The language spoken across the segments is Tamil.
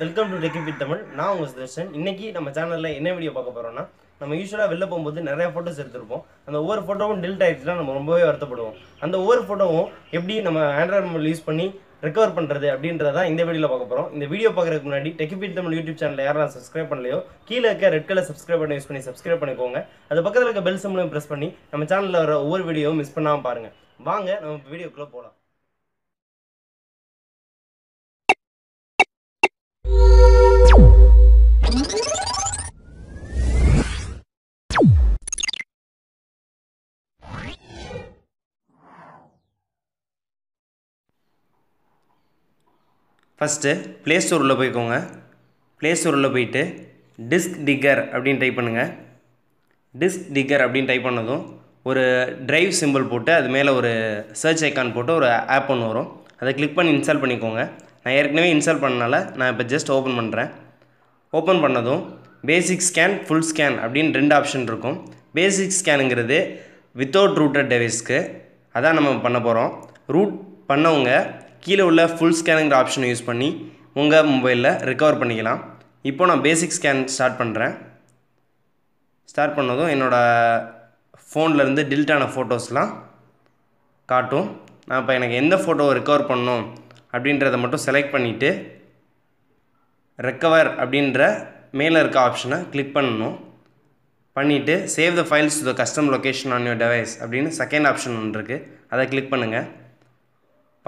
வெல்கம் டு டெக்கிபிட் தமிழ் நான் உங்கள் சுதர்ஷன் இன்றைக்கி நம்ம சேனலில் என்ன வீடியோ பார்க்க போகிறோம்னா நம்ம யூஸ்வலாக வெளில போகும்போது நிறையா ஃபோட்டோஸ் எடுத்திருப்போம் அந்த ஒவ்வொரு ஃபோட்டோவும் டெலிட் ஆகிடுச்சுலாம் நம்ம ரொம்பவே வருத்தப்படுவோம் அந்த ஒவ்வொரு ஃபோட்டோவும் எப்படி நம்ம ஆண்ட்ராய்ட் மொபைல் யூஸ் பண்ணி ரெக்கவர் பண்ணுறது அப்படின்றத இந்த வீடியோவில் பார்க்க போகிறோம் இந்த வீடியோ பார்க்குறதுக்கு முன்னாடி டெக்கிபிட் தமிழ் யூடியூப் சேனல் யாரெல்லாம் சப்ஸ்கிரைப் பண்ணலையோ கீழே இருக்க ரெட் கலர் சப்ஸ்கிரைப் பண்ணி யூஸ் பண்ணி சப்ஸ்கிரைப் பண்ணிக்கோங்க அது பக்கத்தில் இருக்க பெல் சம்பளம் ப்ரெஸ் பண்ணி நம்ம சேனலில் வர ஒவ்வொரு வீடியோவும் மிஸ் பண்ணாமல் பாருங்கள் வாங்க நம்ம வீடியோக்குள்ளே போகலாம் ஃபஸ்ட்டு ப்ளே ஸ்டோரில் போய்க்கோங்க ப்ளே ஸ்டோரில் போயிட்டு டிஸ்க் டிக்கர் அப்படின்னு டைப் பண்ணுங்கள் டிஸ்க் டிக்கர் அப்படின்னு டைப் பண்ணதும் ஒரு ட்ரைவ் சிம்பிள் போட்டு அது மேலே ஒரு சர்ச் ஐக்கான் போட்டு ஒரு ஆப் ஒன்று வரும் அதை கிளிக் பண்ணி இன்ஸ்டால் பண்ணிக்கோங்க நான் ஏற்கனவே இன்ஸ்டால் பண்ணனால நான் இப்போ ஜஸ்ட் ஓப்பன் பண்ணுறேன் ஓப்பன் பண்ணதும் பேசிக் ஸ்கேன் ஃபுல் ஸ்கேன் அப்படின்னு ரெண்டு ஆப்ஷன் இருக்கும் பேசிக் ஸ்கேனுங்கிறது வித்தவுட் ரூட்டட் டெவைஸ்க்கு அதான் நம்ம பண்ண போகிறோம் ரூட் பண்ணவங்க கீழே உள்ள ஃபுல் ஸ்கேனுங்கிற ஆப்ஷனை யூஸ் பண்ணி உங்கள் மொபைலில் ரெக்கவர் பண்ணிக்கலாம் இப்போ நான் பேசிக் ஸ்கேன் ஸ்டார்ட் பண்ணுறேன் ஸ்டார்ட் பண்ணதும் என்னோடய ஃபோன்லேருந்து டில்ட்டான ஃபோட்டோஸ்லாம் காட்டும் நான் இப்போ எனக்கு எந்த ஃபோட்டோவை ரெக்கவர் பண்ணும் அப்படின்றத மட்டும் செலக்ட் பண்ணிவிட்டு ரெக்கவர் அப்படின்ற மேலே இருக்க ஆப்ஷனை கிளிக் பண்ணணும் பண்ணிவிட்டு save the files to the custom location on your device அப்படின்னு செகண்ட் ஆப்ஷன் ஒன்று இருக்குது அதை கிளிக் பண்ணுங்கள்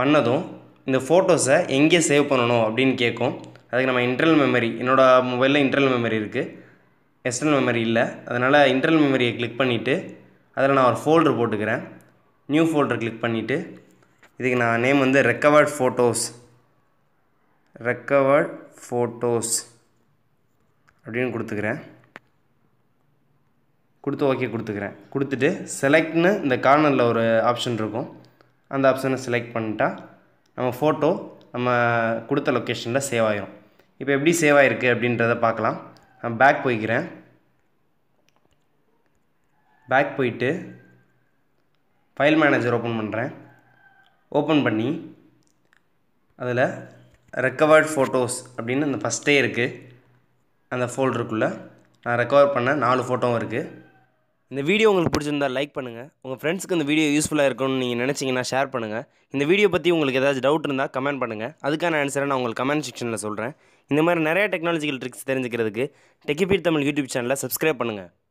பண்ணதும் இந்த ஃபோட்டோஸை எங்கே சேவ் பண்ணணும் அப்படின்னு கேட்கும் அதுக்கு நம்ம இன்டர்னல் மெமரி என்னோடய மொபைலில் இன்டர்னல் மெமரி இருக்குது எக்ஸ்டர்னல் மெமரி இல்லை அதனால் இன்டர்னல் மெமரியை கிளிக் பண்ணிவிட்டு அதில் நான் ஒரு ஃபோல்டர் போட்டுக்கிறேன் நியூ ஃபோல்டர் கிளிக் பண்ணிவிட்டு இதுக்கு நான் நேம் வந்து ரெக்கவர்ட் ஃபோட்டோஸ் ரெக்கவர்ட் ஃபோட்டோஸ் அப்படின்னு கொடுத்துக்கிறேன் கொடுத்து ஓகே கொடுத்துக்கிறேன் கொடுத்துட்டு செலக்ட்னு இந்த கார்னரில் ஒரு ஆப்ஷன் இருக்கும் அந்த ஆப்ஷனை செலக்ட் பண்ணிட்டா நம்ம ஃபோட்டோ நம்ம கொடுத்த லொக்கேஷனில் சேவ் ஆகிரும் இப்போ எப்படி சேவ் ஆகிருக்கு அப்படின்றத பார்க்கலாம் நான் பேக் போய்க்கிறேன் பேக் போயிட்டு ஃபைல் மேனேஜர் ஓப்பன் பண்ணுறேன் ஓப்பன் பண்ணி அதில் ரெக்கவர்ட் ஃபோட்டோஸ் அப்படின்னு அந்த ஃபஸ்ட்டே இருக்குது அந்த ஃபோல்டருக்குள்ளே நான் ரெக்கவர் பண்ண நாலு ஃபோட்டோவும் இருக்குது இந்த வீடியோ உங்களுக்கு பிடிச்சிருந்தால் லைக் பண்ணுங்கள் உங்கள் ஃப்ரெண்ட்ஸுக்கு இந்த வீடியோ யூஸ்ஃபுல்லாக இருக்கும்னு நீங்கள் நினச்சிங்கன்னா ஷேர் பண்ணுங்கள் இந்த வீடியோ பற்றி உங்களுக்கு ஏதாச்சும் டவுட் இருந்தால் கமெண்ட் பண்ணுங்கள் அதுக்கான ஆன்சரை நான் உங்களுக்கு கமெண்ட் செக்ஷனில் சொல்கிறேன் இந்த மாதிரி நிறைய டெக்னாலஜிக்கல் ட்ரிக்ஸ் தெரிஞ்சுக்கிறதுக்கு டெக்கிபீர் தமிழ் யூடியூப் சேனலில் சப்ஸ்கிரைப் பண்ணுங்கள்